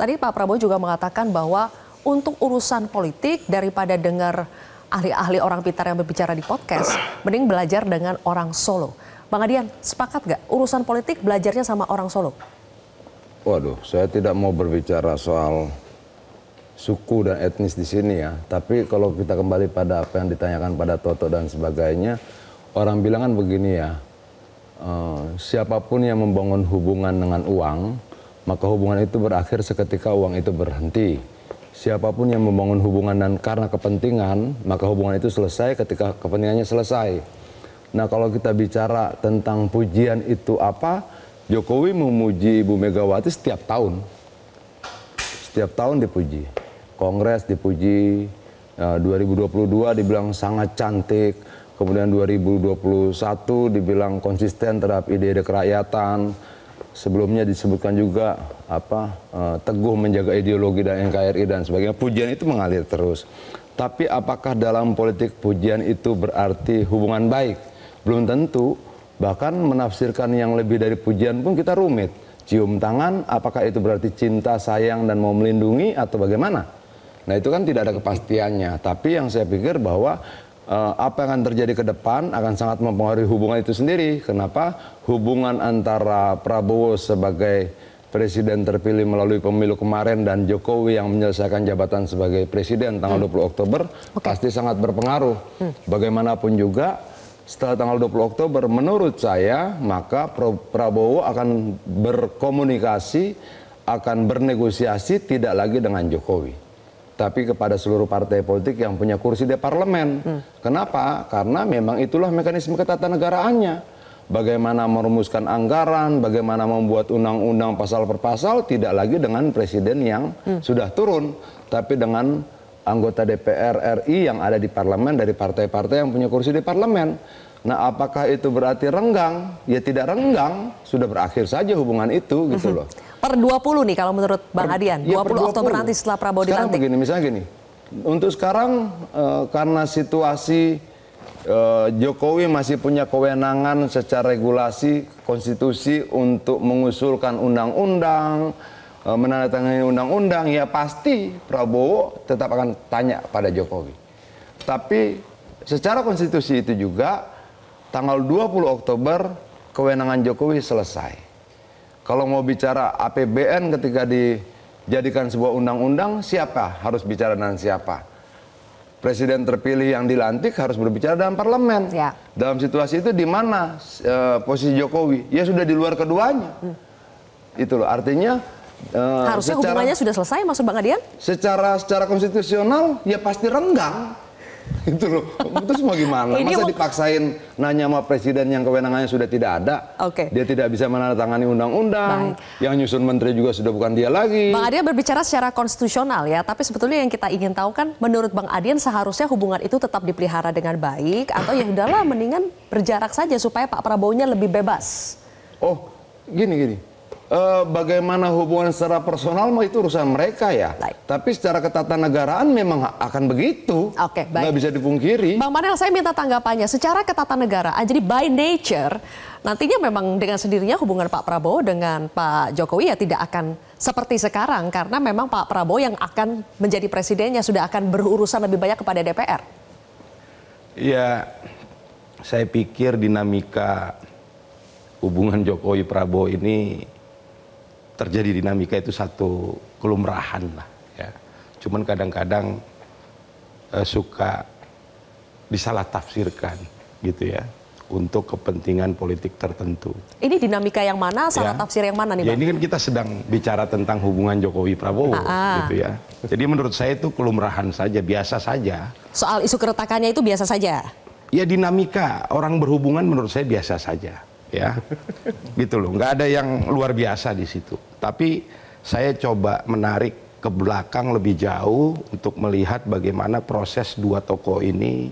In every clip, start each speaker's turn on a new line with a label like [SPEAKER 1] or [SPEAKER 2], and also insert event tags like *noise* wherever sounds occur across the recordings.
[SPEAKER 1] Tadi Pak Prabowo juga mengatakan bahwa untuk urusan politik daripada dengar ahli-ahli orang pintar yang berbicara di podcast, mending belajar dengan orang Solo. Bang Adian, sepakat gak urusan politik belajarnya sama orang Solo?
[SPEAKER 2] Waduh, saya tidak mau berbicara soal suku dan etnis di sini ya. Tapi kalau kita kembali pada apa yang ditanyakan pada Toto dan sebagainya, orang bilang kan begini ya, uh, siapapun yang membangun hubungan dengan uang, maka hubungan itu berakhir seketika uang itu berhenti. Siapapun yang membangun hubungan dan karena kepentingan, maka hubungan itu selesai ketika kepentingannya selesai. Nah, kalau kita bicara tentang pujian itu apa? Jokowi memuji Ibu Megawati setiap tahun. Setiap tahun dipuji. Kongres dipuji, 2022 eh, dibilang sangat cantik, kemudian 2021 dibilang konsisten terhadap ide-ide kerakyatan, sebelumnya disebutkan juga apa uh, teguh menjaga ideologi dan NKRI dan sebagainya. Pujian itu mengalir terus. Tapi apakah dalam politik pujian itu berarti hubungan baik? Belum tentu. Bahkan menafsirkan yang lebih dari pujian pun kita rumit. Cium tangan, apakah itu berarti cinta, sayang, dan mau melindungi atau bagaimana? Nah itu kan tidak ada kepastiannya. Tapi yang saya pikir bahwa uh, apa yang akan terjadi ke depan akan sangat mempengaruhi hubungan itu sendiri. Kenapa? Hubungan antara Prabowo sebagai presiden terpilih melalui pemilu kemarin dan Jokowi yang menyelesaikan jabatan sebagai presiden tanggal hmm. 20 Oktober okay. pasti sangat berpengaruh. Hmm. Bagaimanapun juga setelah tanggal 20 Oktober menurut saya maka Prabowo akan berkomunikasi akan bernegosiasi tidak lagi dengan Jokowi tapi kepada seluruh partai politik yang punya kursi di parlemen. Hmm. Kenapa? Karena memang itulah mekanisme ketatanegaraannya. Bagaimana merumuskan anggaran, bagaimana membuat undang-undang pasal per pasal, tidak lagi dengan presiden yang hmm. sudah turun, tapi dengan anggota DPR RI yang ada di parlemen dari partai-partai yang punya kursi di parlemen. Nah, apakah itu berarti renggang? Ya tidak renggang, sudah berakhir saja hubungan itu gitu mhm. loh
[SPEAKER 1] per 20 nih kalau menurut Bang iya, iya, per, Adian, 20, ya, 20 Oktober nanti
[SPEAKER 2] setelah Prabowo sekarang dilantik. Begini, misalnya gini, untuk sekarang uh, karena situasi uh, Jokowi masih punya kewenangan secara regulasi konstitusi untuk mengusulkan undang-undang, uh, menandatangani undang-undang, ya pasti Prabowo tetap akan tanya pada Jokowi. Tapi secara konstitusi itu juga tanggal 20 Oktober kewenangan Jokowi selesai. Kalau mau bicara APBN ketika dijadikan sebuah undang-undang, siapa harus bicara dengan siapa? Presiden terpilih yang dilantik harus berbicara dalam parlemen. Ya. Dalam situasi itu di mana e, posisi Jokowi? Ya sudah di luar keduanya. Hmm. Itu loh artinya E, harusnya secara, hubungannya
[SPEAKER 1] sudah selesai maksud Bang Adian?
[SPEAKER 2] Secara secara konstitusional ya pasti renggang gitu loh. Terus mau gimana? Masa dipaksain nanya sama presiden yang kewenangannya sudah tidak ada? Oke. Okay. Dia tidak bisa menandatangani undang-undang. Yang nyusun menteri juga sudah bukan dia lagi. Bang
[SPEAKER 1] Adian berbicara secara konstitusional ya, tapi sebetulnya yang kita ingin tahu kan menurut Bang Adian seharusnya hubungan itu tetap dipelihara dengan baik atau ya udahlah mendingan berjarak saja supaya Pak Prabowo-nya lebih
[SPEAKER 2] bebas. Oh, gini gini eh, bagaimana hubungan secara personal itu urusan mereka ya. Baik. Tapi secara ketatanegaraan memang akan begitu.
[SPEAKER 1] Oke, okay, baik. Nggak bisa
[SPEAKER 2] dipungkiri. Bang
[SPEAKER 1] Manel, saya minta tanggapannya. Secara ketatanegaraan, jadi by nature, nantinya memang dengan sendirinya hubungan Pak Prabowo dengan Pak Jokowi ya tidak akan seperti sekarang. Karena memang Pak Prabowo yang akan menjadi presidennya sudah akan berurusan lebih banyak kepada DPR.
[SPEAKER 3] Ya, saya pikir dinamika hubungan Jokowi Prabowo ini terjadi dinamika itu satu kelumrahan lah ya. Cuman kadang-kadang eh, suka disalah tafsirkan gitu ya untuk kepentingan politik tertentu.
[SPEAKER 1] Ini dinamika yang mana, salah ya. tafsir yang mana nih, Ya
[SPEAKER 3] ini kan kita sedang bicara tentang hubungan Jokowi Prabowo ah, ah. gitu ya. Jadi menurut saya itu kelumrahan saja, biasa saja.
[SPEAKER 1] Soal isu keretakannya itu biasa saja.
[SPEAKER 3] Ya dinamika orang berhubungan menurut saya biasa saja ya gitu loh nggak ada yang luar biasa di situ tapi saya coba menarik ke belakang lebih jauh untuk melihat bagaimana proses dua tokoh ini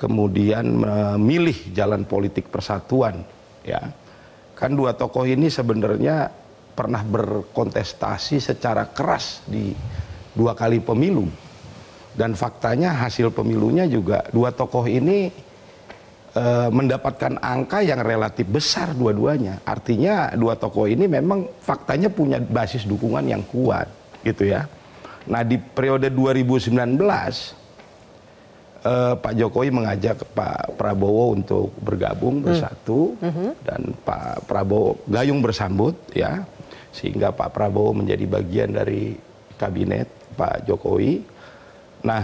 [SPEAKER 3] kemudian memilih jalan politik persatuan ya kan dua tokoh ini sebenarnya pernah berkontestasi secara keras di dua kali pemilu dan faktanya hasil pemilunya juga dua tokoh ini Eh, mendapatkan angka yang relatif besar dua-duanya. Artinya dua tokoh ini memang faktanya punya basis dukungan yang kuat gitu ya. Nah di periode 2019 eh, Pak Jokowi mengajak Pak Prabowo untuk bergabung hmm. bersatu -hmm. dan Pak Prabowo gayung bersambut ya sehingga Pak Prabowo menjadi bagian dari kabinet Pak Jokowi. Nah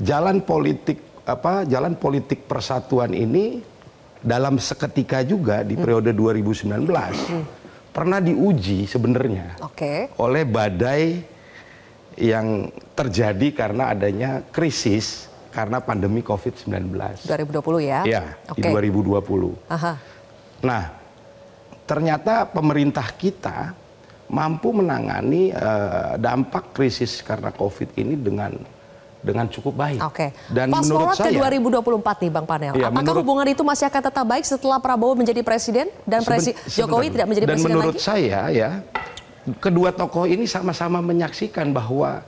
[SPEAKER 3] jalan politik apa jalan politik persatuan ini dalam seketika juga di periode 2019 hmm. pernah diuji sebenarnya okay. oleh badai yang terjadi karena adanya krisis karena pandemi COVID-19. 2020 ya? Iya, okay. di 2020. Aha. Nah, ternyata pemerintah kita mampu menangani uh, dampak krisis karena COVID ini dengan dengan cukup baik. Oke. Okay. Dan Fast menurut saya, ke
[SPEAKER 1] 2024 nih Bang Panel. Ya, Apakah hubungan itu masih akan tetap baik setelah Prabowo menjadi presiden dan presi, seben, Jokowi tidak menjadi dan presiden lagi? Dan menurut saya
[SPEAKER 3] ya, kedua tokoh ini sama-sama menyaksikan bahwa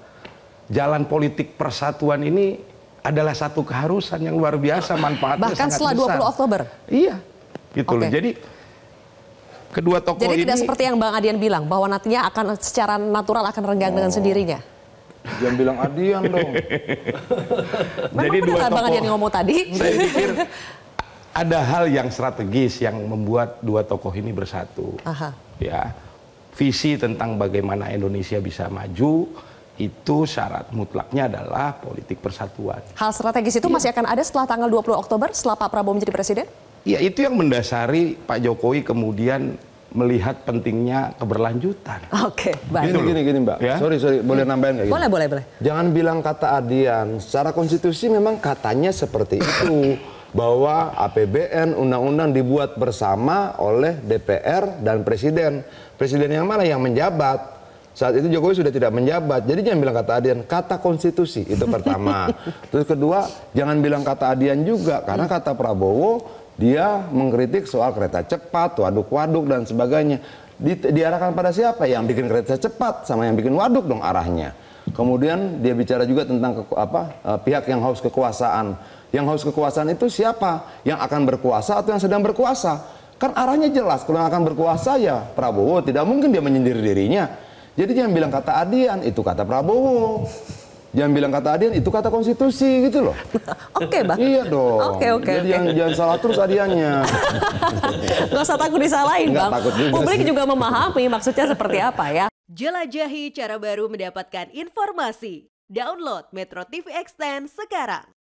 [SPEAKER 3] jalan politik persatuan ini adalah satu keharusan yang luar biasa manfaatnya Bahkan sangat setelah besar. 20 Oktober. Iya. Gitu okay. loh. Jadi
[SPEAKER 2] kedua tokoh ini Jadi tidak seperti
[SPEAKER 1] yang Bang Adian bilang bahwa nantinya akan secara natural akan renggang oh. dengan sendirinya.
[SPEAKER 2] Jangan bilang Adian dong. *laughs* Jadi dua
[SPEAKER 3] tokoh. banget yang
[SPEAKER 1] ngomong tadi. Saya pikir
[SPEAKER 3] *laughs* ada hal yang strategis yang membuat dua tokoh ini bersatu. Aha. Ya, visi tentang bagaimana Indonesia bisa maju itu syarat mutlaknya adalah politik persatuan.
[SPEAKER 1] Hal strategis itu ya. masih akan ada setelah tanggal 20 Oktober setelah Pak Prabowo menjadi presiden?
[SPEAKER 3] Ya, itu yang mendasari Pak
[SPEAKER 2] Jokowi kemudian melihat pentingnya keberlanjutan.
[SPEAKER 1] Oke, okay, baik. Gini, gini,
[SPEAKER 2] gini Mbak. Ya? Sorry, sorry. Boleh iya. nambahin nggak? Boleh, boleh, boleh. Jangan bilang kata adian. Secara konstitusi memang katanya seperti itu. bahwa APBN, undang-undang dibuat bersama oleh DPR dan Presiden. Presiden yang mana? Yang menjabat. Saat itu Jokowi sudah tidak menjabat. Jadi jangan bilang kata adian, kata konstitusi itu pertama. *laughs* Terus kedua, jangan bilang kata adian juga karena kata Prabowo dia mengkritik soal kereta cepat, waduk-waduk dan sebagainya. Di, diarahkan pada siapa? Yang bikin kereta cepat sama yang bikin waduk dong arahnya. Kemudian dia bicara juga tentang ke, apa eh, pihak yang haus kekuasaan. Yang haus kekuasaan itu siapa? Yang akan berkuasa atau yang sedang berkuasa? Kan arahnya jelas. Kalau yang akan berkuasa ya Prabowo. Tidak mungkin dia menyendiri dirinya. Jadi jangan bilang kata Adian itu kata Prabowo. Jangan bilang kata adian itu kata konstitusi gitu loh. *laughs* oke, okay, Bang. Iya dong. Oke, okay, oke. Okay, Jadi okay. jangan, salah terus adiannya. *laughs* Gak usah takut disalahin, Nggak Bang. Takut juga Publik sih. juga memahami
[SPEAKER 1] maksudnya seperti apa ya. Jelajahi cara baru mendapatkan informasi. Download Metro TV Extend sekarang.